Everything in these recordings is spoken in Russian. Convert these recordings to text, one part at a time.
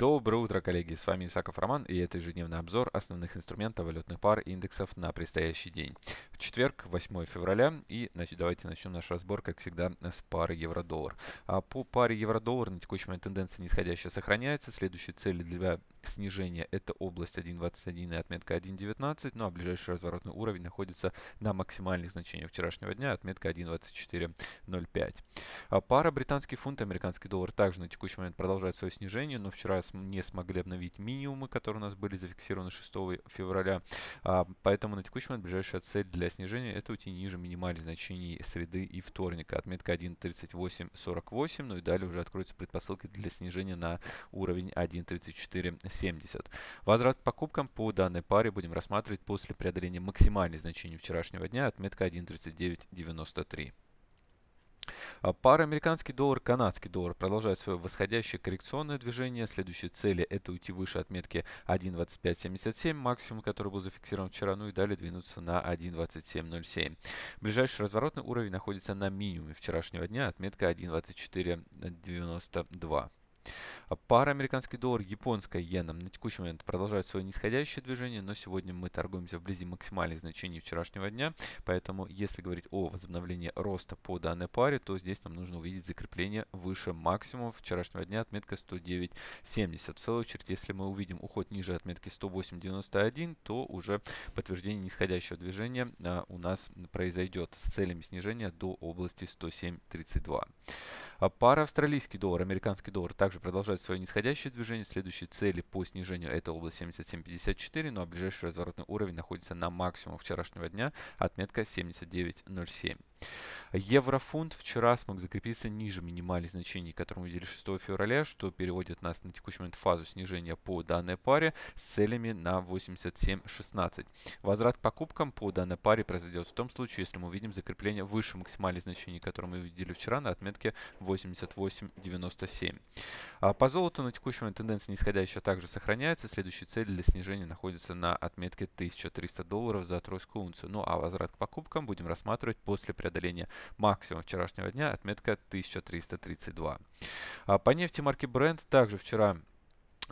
Доброе утро, коллеги! С вами Исаков Роман и это ежедневный обзор основных инструментов валютных пар индексов на предстоящий день. В четверг, 8 февраля, и значит, давайте начнем наш разбор, как всегда, с пары евро-доллар. А по паре евро-доллар на текущий момент тенденция нисходящая сохраняется. Следующие цели для снижения это область 1.21 и отметка 1.19, ну а ближайший разворотный уровень находится на максимальных значениях вчерашнего дня, отметка 1.24.05. А пара британский фунт и американский доллар также на текущий момент продолжает свое снижение, но вчера с не смогли обновить минимумы, которые у нас были зафиксированы 6 февраля. А, поэтому на текущий момент ближайшая цель для снижения это уйти ниже минимальных значений среды и вторника. Отметка 1.3848, ну и далее уже откроются предпосылки для снижения на уровень 1.3470. Возврат к покупкам по данной паре будем рассматривать после преодоления максимальных значений вчерашнего дня, отметка 1.3993. А пара американский доллар, канадский доллар продолжает свое восходящее коррекционное движение. Следующие цели это уйти выше отметки 1.2577, максимум, который был зафиксирован вчера, ну и далее двинуться на 1.2707. Ближайший разворотный уровень находится на минимуме вчерашнего дня, отметка 1.2492. А пара американский доллар, японская иена на текущий момент продолжает свое нисходящее движение, но сегодня мы торгуемся вблизи максимальных значений вчерашнего дня, поэтому если говорить о возобновлении роста по данной паре, то здесь нам нужно увидеть закрепление выше максимума вчерашнего дня, отметка 109.70. В свою очередь, если мы увидим уход ниже отметки 108.91, то уже подтверждение нисходящего движения а, у нас произойдет с целями снижения до области 107.32. А пара австралийский доллар, американский доллар также продолжает свое нисходящее движение. Следующие цели по снижению это область 77.54, ну а ближайший разворотный уровень находится на максимум вчерашнего дня, отметка 79.07. Еврофунт вчера смог закрепиться ниже минимальных значений, которые мы видели 6 февраля, что переводит нас на текущий момент фазу снижения по данной паре с целями на 87.16. Возврат к покупкам по данной паре произойдет в том случае, если мы увидим закрепление выше максимальных значений, которые мы видели вчера на отметке 88.97. А по золоту на текущий момент тенденция нисходящая также сохраняется. Следующая цель для снижения находится на отметке 1300 долларов за тройскую унцию. Ну а возврат к покупкам будем рассматривать после преодоления преодоления максимума вчерашнего дня, отметка 1332. А по нефти марки Brent также вчера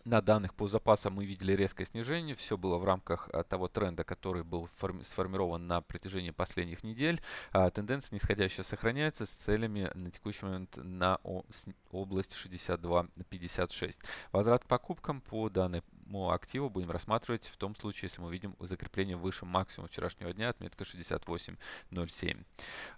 на данных по запасам мы видели резкое снижение. Все было в рамках а, того тренда, который был сформирован на протяжении последних недель. А, тенденция нисходящая сохраняется с целями на текущий момент на область 62 56. Возврат к покупкам по данной сумму актива будем рассматривать в том случае, если мы видим закрепление выше максимума вчерашнего дня, отметка 68.07.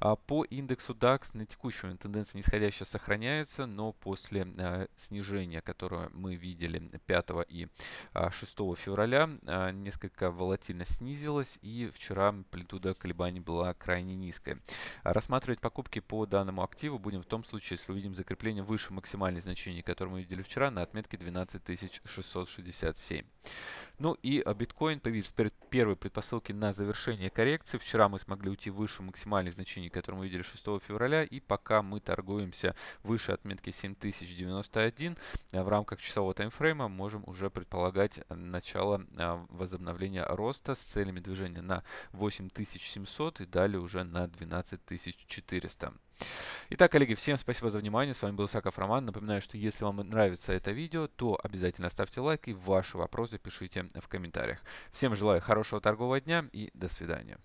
А по индексу DAX на текущий момент тенденция нисходящая сохраняется, но после а, снижения, которое мы видели 5 и а, 6 февраля, а, несколько волатильно снизилась и вчера амплитуда колебаний была крайне низкой. А рассматривать покупки по данному активу будем в том случае, если увидим закрепление выше максимальной значения, которое мы видели вчера на отметке 12 ну и а, биткоин появились первой предпосылки на завершение коррекции. Вчера мы смогли уйти выше максимальной значения, которое мы видели 6 февраля. И пока мы торгуемся выше отметки 7091 а, в рамках часового таймфрейма, можем уже предполагать а, начало возобновления роста с целями движения на 8700 и далее уже на 12400. Итак, коллеги, всем спасибо за внимание. С вами был Саков Роман. Напоминаю, что если вам нравится это видео, то обязательно ставьте лайк и ваши вопросы пишите в комментариях. Всем желаю хорошего торгового дня и до свидания.